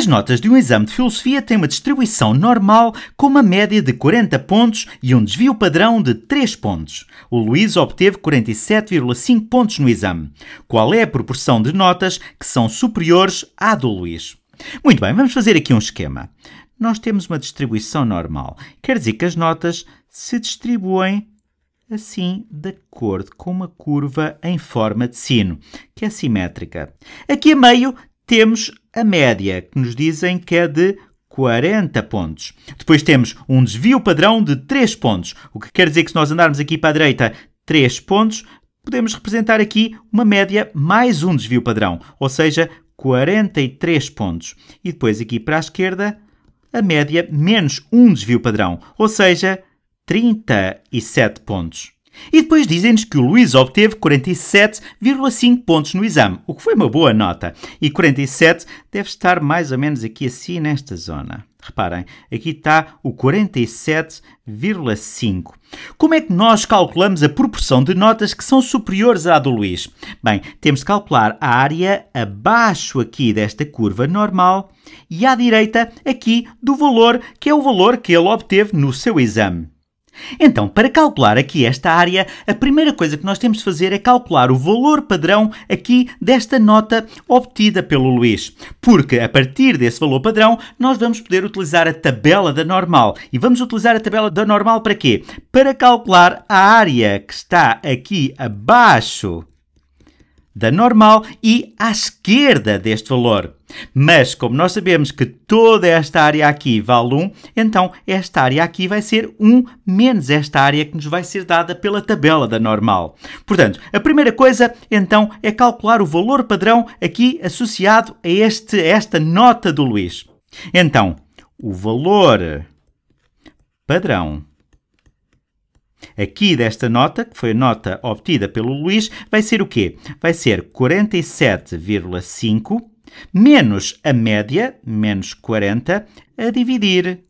As notas de um exame de filosofia têm uma distribuição normal com uma média de 40 pontos e um desvio padrão de 3 pontos. O Luís obteve 47,5 pontos no exame. Qual é a proporção de notas que são superiores à do Luís? Muito bem, vamos fazer aqui um esquema. Nós temos uma distribuição normal. Quer dizer que as notas se distribuem assim de acordo com uma curva em forma de sino, que é simétrica. Aqui a meio temos a média, que nos dizem que é de 40 pontos. Depois temos um desvio padrão de 3 pontos, o que quer dizer que se nós andarmos aqui para a direita 3 pontos, podemos representar aqui uma média mais um desvio padrão, ou seja, 43 pontos. E depois aqui para a esquerda, a média menos um desvio padrão, ou seja, 37 pontos. E depois dizem-nos que o Luís obteve 47,5 pontos no exame, o que foi uma boa nota. E 47 deve estar mais ou menos aqui assim nesta zona. Reparem, aqui está o 47,5. Como é que nós calculamos a proporção de notas que são superiores à do Luís? Bem, temos de calcular a área abaixo aqui desta curva normal e à direita aqui do valor que é o valor que ele obteve no seu exame. Então, para calcular aqui esta área, a primeira coisa que nós temos de fazer é calcular o valor padrão aqui desta nota obtida pelo Luís, porque a partir desse valor padrão nós vamos poder utilizar a tabela da normal. E vamos utilizar a tabela da normal para quê? Para calcular a área que está aqui abaixo da normal e à esquerda deste valor. Mas, como nós sabemos que toda esta área aqui vale 1, então esta área aqui vai ser 1 menos esta área que nos vai ser dada pela tabela da normal. Portanto, a primeira coisa, então, é calcular o valor padrão aqui associado a, este, esta nota do Luís. Então, o valor padrão aqui desta nota, que foi a nota obtida pelo Luís, vai ser o quê? Vai ser 47,5 menos a média, menos 40, a dividir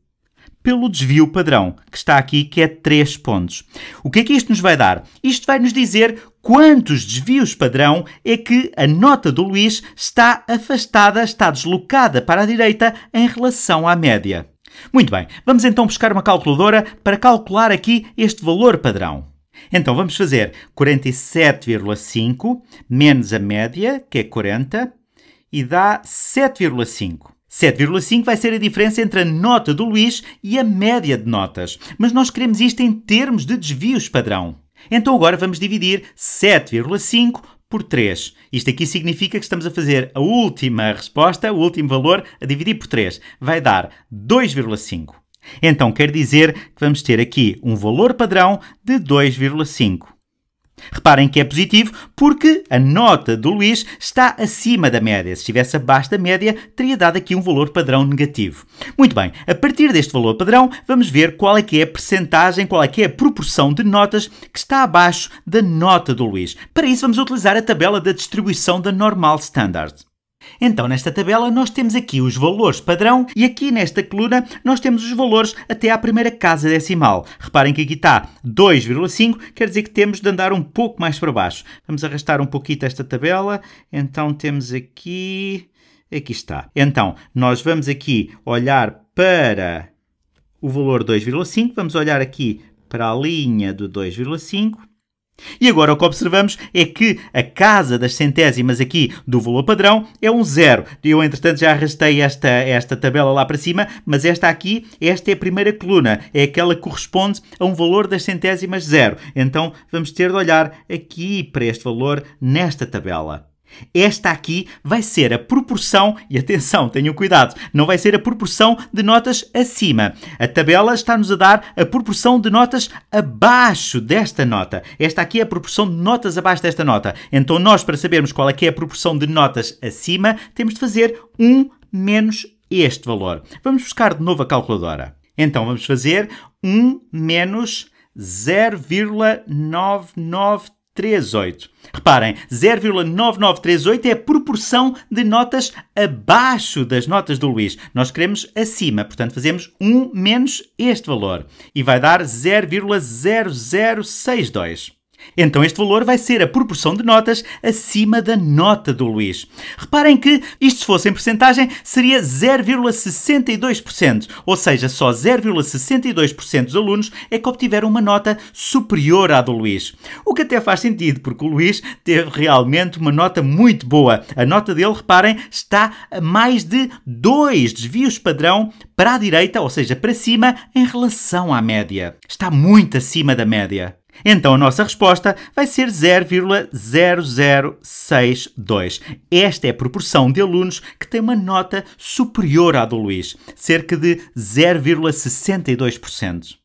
pelo desvio padrão, que está aqui, que é 3 pontos. O que é que isto nos vai dar? Isto vai nos dizer quantos desvios padrão é que a nota do Luís está afastada, está deslocada para a direita em relação à média. Muito bem, vamos então buscar uma calculadora para calcular aqui este valor padrão. Então vamos fazer 47,5 menos a média, que é 40, e dá 7,5. 7,5 vai ser a diferença entre a nota do Luís e a média de notas, mas nós queremos isto em termos de desvios padrão. Então agora vamos dividir 7,5 por 3. Isto aqui significa que estamos a fazer a última resposta, o último valor, a dividir por 3. Vai dar 2,5. Então quer dizer que vamos ter aqui um valor padrão de 2,5. Reparem que é positivo porque a nota do Luís está acima da média. Se estivesse abaixo da média, teria dado aqui um valor padrão negativo. Muito bem, a partir deste valor padrão, vamos ver qual é que é a percentagem, qual é que é a proporção de notas que está abaixo da nota do Luís. Para isso, vamos utilizar a tabela da distribuição da Normal Standard. Então, nesta tabela, nós temos aqui os valores padrão e aqui nesta coluna nós temos os valores até à primeira casa decimal. Reparem que aqui está 2,5, quer dizer que temos de andar um pouco mais para baixo. Vamos arrastar um pouquinho esta tabela, então temos aqui... Aqui está. Então, nós vamos aqui olhar para o valor 2,5, vamos olhar aqui para a linha do 2,5 e agora o que observamos é que a casa das centésimas aqui do valor padrão é um zero. Eu, entretanto, já arrastei esta, esta tabela lá para cima, mas esta aqui, esta é a primeira coluna, é aquela que corresponde a um valor das centésimas zero. Então vamos ter de olhar aqui para este valor nesta tabela. Esta aqui vai ser a proporção, e atenção, tenham cuidado, não vai ser a proporção de notas acima. A tabela está-nos a dar a proporção de notas abaixo desta nota. Esta aqui é a proporção de notas abaixo desta nota. Então nós, para sabermos qual é que é a proporção de notas acima, temos de fazer 1 menos este valor. Vamos buscar de novo a calculadora. Então vamos fazer 1 menos 0,993. 0,9938. Reparem, 0,9938 é a proporção de notas abaixo das notas do Luís. Nós queremos acima, portanto fazemos 1 menos este valor e vai dar 0,0062. Então este valor vai ser a proporção de notas acima da nota do Luís. Reparem que isto se fosse em percentagem seria 0,62%, ou seja, só 0,62% dos alunos é que obtiveram uma nota superior à do Luís. O que até faz sentido, porque o Luís teve realmente uma nota muito boa. A nota dele, reparem, está a mais de dois desvios padrão para a direita, ou seja, para cima, em relação à média. Está muito acima da média. Então a nossa resposta vai ser 0,0062. Esta é a proporção de alunos que tem uma nota superior à do Luís, cerca de 0,62%.